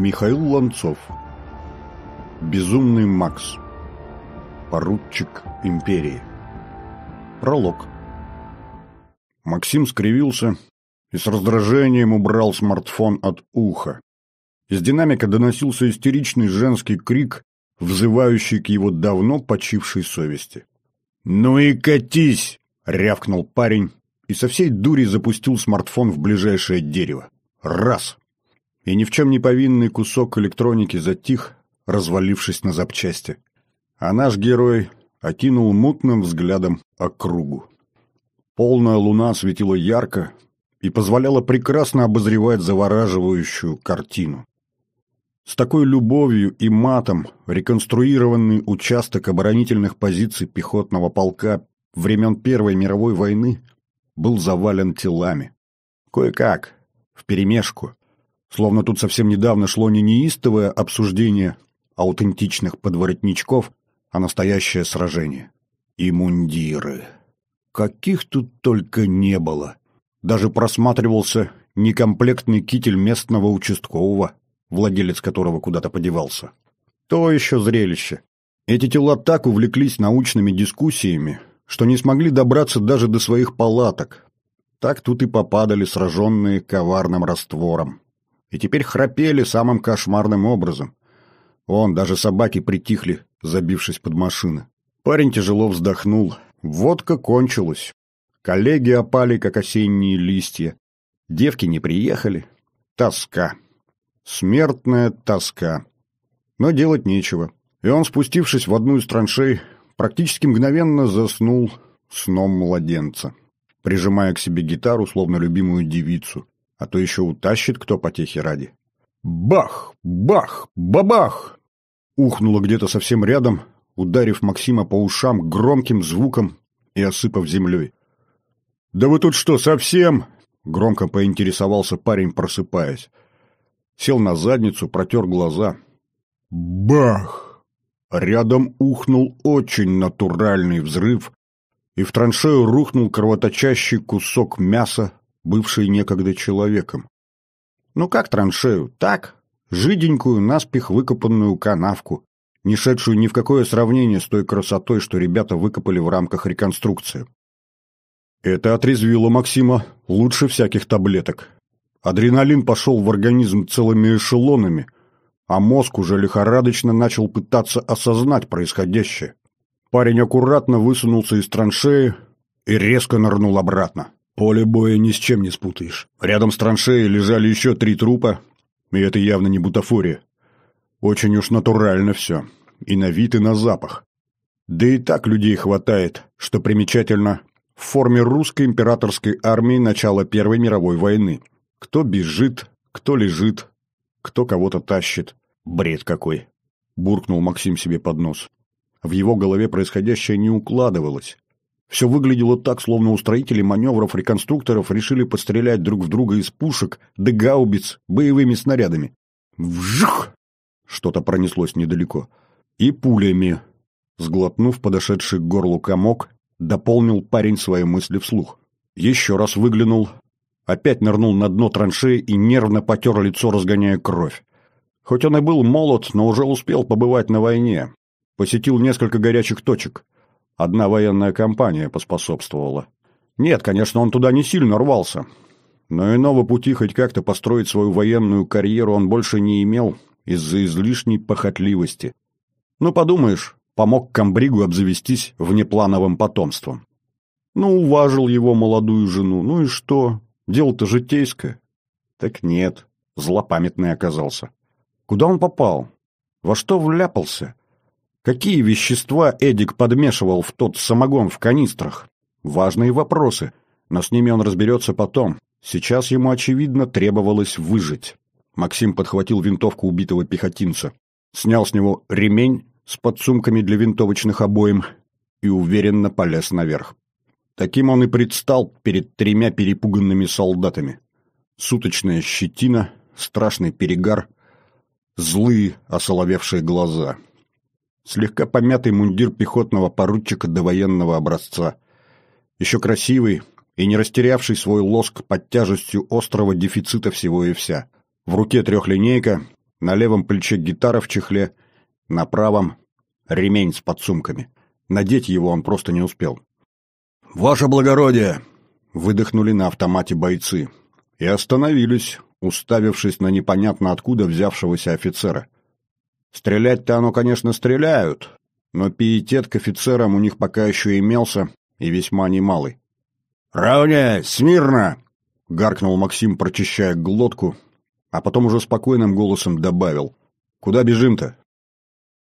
Михаил Ланцов Безумный Макс Поручик Империи Пролог Максим скривился и с раздражением убрал смартфон от уха. Из динамика доносился истеричный женский крик, взывающий к его давно почившей совести. «Ну и катись!» — рявкнул парень и со всей дури запустил смартфон в ближайшее дерево. «Раз!» и ни в чем не повинный кусок электроники затих, развалившись на запчасти. А наш герой окинул мутным взглядом округу. Полная луна светила ярко и позволяла прекрасно обозревать завораживающую картину. С такой любовью и матом реконструированный участок оборонительных позиций пехотного полка времен Первой мировой войны был завален телами. Кое-как, вперемешку, Словно тут совсем недавно шло не неистовое обсуждение аутентичных подворотничков, а настоящее сражение. И мундиры. Каких тут только не было. Даже просматривался некомплектный китель местного участкового, владелец которого куда-то подевался. То еще зрелище. Эти тела так увлеклись научными дискуссиями, что не смогли добраться даже до своих палаток. Так тут и попадали сраженные коварным раствором и теперь храпели самым кошмарным образом. Он даже собаки притихли, забившись под машины. Парень тяжело вздохнул. Водка кончилась. Коллеги опали, как осенние листья. Девки не приехали. Тоска. Смертная тоска. Но делать нечего. И он, спустившись в одну из траншей, практически мгновенно заснул сном младенца, прижимая к себе гитару, словно любимую девицу а то еще утащит кто потехи ради. Бах! Бах! Бабах! Ухнуло где-то совсем рядом, ударив Максима по ушам громким звуком и осыпав землей. «Да вы тут что, совсем?» — громко поинтересовался парень, просыпаясь. Сел на задницу, протер глаза. Бах! Рядом ухнул очень натуральный взрыв, и в траншею рухнул кровоточащий кусок мяса Бывший некогда человеком. Ну как траншею? Так, жиденькую, наспех выкопанную канавку, не шедшую ни в какое сравнение с той красотой, что ребята выкопали в рамках реконструкции. Это отрезвило Максима лучше всяких таблеток. Адреналин пошел в организм целыми эшелонами, а мозг уже лихорадочно начал пытаться осознать происходящее. Парень аккуратно высунулся из траншеи и резко нырнул обратно. Поле боя ни с чем не спутаешь. Рядом с траншеей лежали еще три трупа, и это явно не бутафория. Очень уж натурально все. И на вид, и на запах. Да и так людей хватает, что примечательно, в форме русской императорской армии начала Первой мировой войны. Кто бежит, кто лежит, кто кого-то тащит. Бред какой! Буркнул Максим себе под нос. В его голове происходящее не укладывалось. Все выглядело так, словно у строителей маневров реконструкторов решили подстрелять друг в друга из пушек да гаубиц боевыми снарядами. Вжух! Что-то пронеслось недалеко. И пулями. Сглотнув подошедший к горлу комок, дополнил парень свои мысли вслух. Еще раз выглянул. Опять нырнул на дно траншеи и нервно потер лицо, разгоняя кровь. Хоть он и был молод, но уже успел побывать на войне. Посетил несколько горячих точек — Одна военная компания поспособствовала. Нет, конечно, он туда не сильно рвался. Но иного пути хоть как-то построить свою военную карьеру он больше не имел из-за излишней похотливости. Ну, подумаешь, помог комбригу обзавестись внеплановым потомством. Ну, уважил его молодую жену, ну и что? Дело-то житейское. Так нет, злопамятный оказался. Куда он попал? Во что вляпался? Какие вещества Эдик подмешивал в тот самогон в канистрах? Важные вопросы, но с ними он разберется потом. Сейчас ему, очевидно, требовалось выжить. Максим подхватил винтовку убитого пехотинца, снял с него ремень с подсумками для винтовочных обоим и уверенно полез наверх. Таким он и предстал перед тремя перепуганными солдатами. Суточная щетина, страшный перегар, злые, осоловевшие глаза слегка помятый мундир пехотного поручика до военного образца. Еще красивый и не растерявший свой лоск под тяжестью острого дефицита всего и вся. В руке трехлинейка, на левом плече гитара в чехле, на правом — ремень с подсумками. Надеть его он просто не успел. «Ваше благородие!» — выдохнули на автомате бойцы. И остановились, уставившись на непонятно откуда взявшегося офицера — Стрелять-то оно, конечно, стреляют, но пиетет к офицерам у них пока еще имелся и весьма немалый. «Равняй! Смирно!» — гаркнул Максим, прочищая глотку, а потом уже спокойным голосом добавил. «Куда бежим-то?